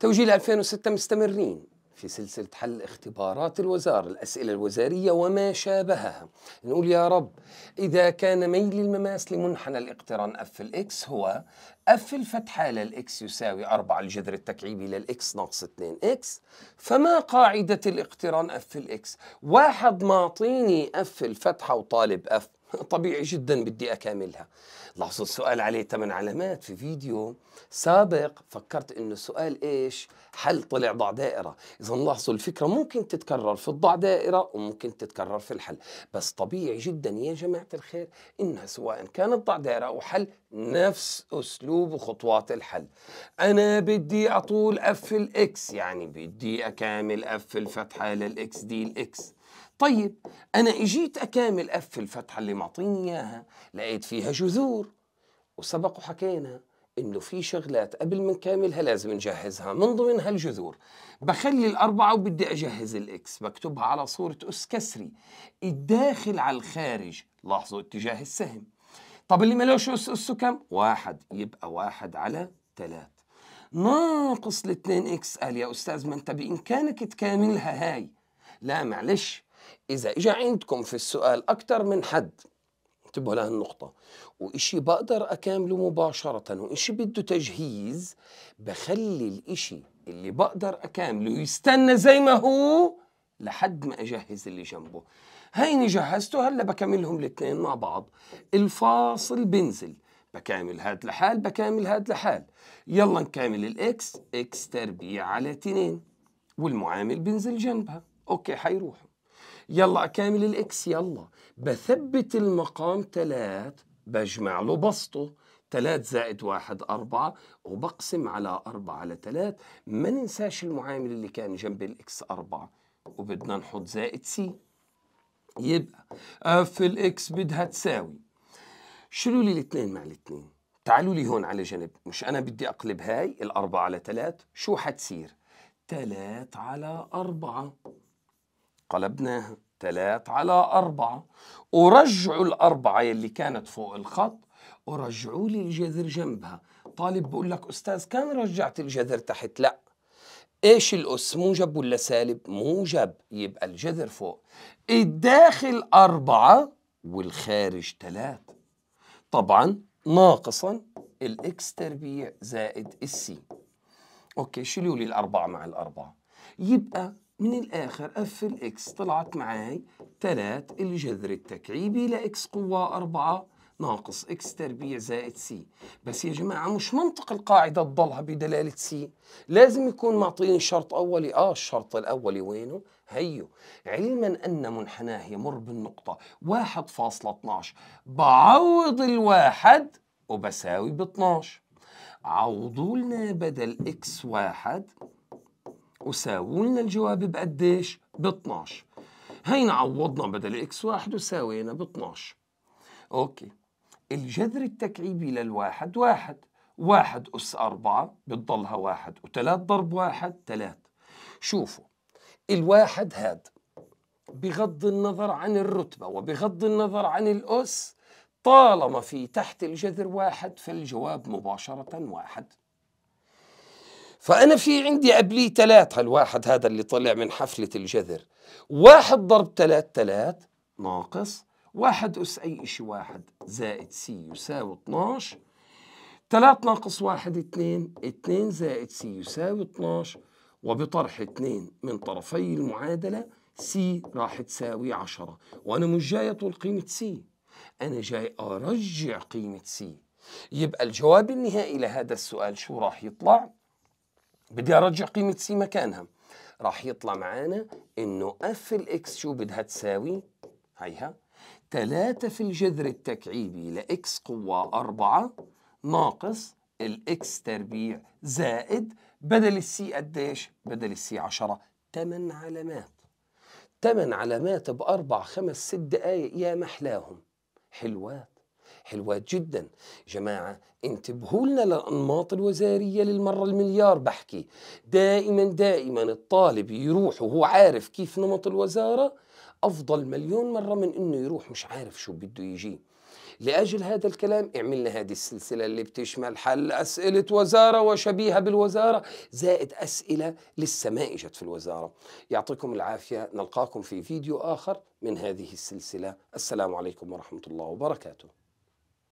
توجيه 2006 مستمرين في سلسلة حل اختبارات الوزارة الأسئلة الوزارية وما شابهها نقول يا رب إذا كان ميل المماس لمنحنى الاقتران أف الإكس هو أف الفتحة للإكس يساوي 4 الجذر التكعيبي للإكس ناقص 2 إكس فما قاعدة الاقتران أف الإكس واحد معطيني أف الفتحة وطالب أف طبيعي جدا بدي أكملها لاحظوا السؤال عليه 8 علامات في فيديو سابق فكرت انه السؤال ايش حل طلع ضع دائرة اذا لاحظوا الفكرة ممكن تتكرر في الضع دائرة وممكن تتكرر في الحل بس طبيعي جدا يا جماعة الخير انها سواء كانت ضع دائرة او حل نفس اسلوب وخطوات الحل انا بدي اطول اف الاكس يعني بدي اكامل اف الفتحة للاكس دي الاكس طيب أنا إجيت أكامل أف الفتحة اللي معطيني إياها لقيت فيها جذور وسبق وحكينا إنه في شغلات قبل ما نكاملها لازم نجهزها من ضمنها الجذور بخلي الأربعة وبدي أجهز الإكس بكتبها على صورة أس كسري الداخل على الخارج لاحظوا اتجاه السهم طب اللي ملوش أس اس كم؟ واحد يبقى واحد على ثلاث ناقص الاثنين اكس قال يا استاذ ما انت بامكانك تكاملها هاي لا معلش إذا إجا عندكم في السؤال أكثر من حد انتبهوا لهالنقطة وإشي بقدر أكامله مباشرة وإشي بده تجهيز بخلي الإشي اللي بقدر أكامله يستنى زي ما هو لحد ما أجهز اللي جنبه هيني جهزته هلا بكملهم الاثنين مع بعض الفاصل بنزل بكامل هاد لحال بكامل هاد لحال يلا نكامل الاكس اكس تربيع على تنين والمعامل بنزل جنبها اوكي حيروحوا يلا كامل الاكس يلا بثبت المقام ثلاث بجمع له بسطه ثلاث زائد واحد أربعة وبقسم على أربعة على ثلاث ما ننساش المعامل اللي كان جنب الإكس أربعة وبدنا نحط زائد سي يبقى آه، في الإكس بدها تساوي شلوا لي الاثنين مع الاثنين تعالوا لي هون على جنب مش أنا بدي أقلب هاي الأربعة على ثلاث شو حتصير ثلاث على أربعة قلبناها ثلاث على أربعة ورجعوا الأربعة يلي كانت فوق الخط ورجعوا لي الجذر جنبها طالب بقول لك أستاذ كان رجعت الجذر تحت لا ايش الأس موجب ولا سالب موجب يبقى الجذر فوق الداخل أربعة والخارج ثلاث طبعا ناقصا الاكس تربيع زائد السي اوكي شيلوا لي الأربعة مع الأربعة يبقى من الآخر اف الاكس طلعت معاي 3 الجذر التكعيبي لإكس قوة 4 ناقص اكس تربيع زائد سي بس يا جماعة مش منطق القاعدة تضلها بدلالة سي لازم يكون معطيني شرط أولي آه الشرط الأولي وينه هيو علما أن منحناه يمر بالنقطة 1.12 بعوض الواحد وبساوي ب 12 عوضوا لنا بدل اكس واحد لنا الجواب بقديش؟ ب 12 هينا عوضنا بدل اكس واحد وساوينا ب 12 اوكي الجذر التكعيبي للواحد واحد واحد أس أربعة بتضلها واحد وثلاث ضرب واحد ثلاث شوفوا الواحد هاد بغض النظر عن الرتبة وبغض النظر عن الأس طالما في تحت الجذر واحد فالجواب مباشرة واحد فأنا في عندي قبليه ثلاث الواحد هذا اللي طلع من حفلة الجذر واحد ضرب ثلاث ثلاث ناقص واحد أس أي شيء واحد زائد سي يساوي 12 ثلاث ناقص واحد اثنين اثنين زائد سي يساوي 12 وبطرح اثنين من طرفي المعادلة سي راح تساوي 10 وأنا مش جاي أطول قيمة سي أنا جاي أرجع قيمة سي يبقى الجواب النهائي لهذا السؤال شو راح يطلع؟ بدي ارجع قيمه سي مكانها راح يطلع معانا انه اف الاكس شو بدها تساوي هيها 3 في الجذر التكعيبي لاكس قوة 4 ناقص الاكس تربيع زائد بدل السي قديش؟ بدل السي 10 8 علامات 8 علامات بأربع خمس ست دقايق يا محلاهم حلوات حلوة جدا جماعة انتبهوا لنا للأنماط الوزارية للمرة المليار بحكي دائما دائما الطالب يروح وهو عارف كيف نمط الوزارة أفضل مليون مرة من أنه يروح مش عارف شو بده يجي لأجل هذا الكلام عملنا هذه السلسلة اللي بتشمل حل أسئلة وزارة وشبيهة بالوزارة زائد أسئلة لسه ما إجت في الوزارة يعطيكم العافية نلقاكم في فيديو آخر من هذه السلسلة السلام عليكم ورحمة الله وبركاته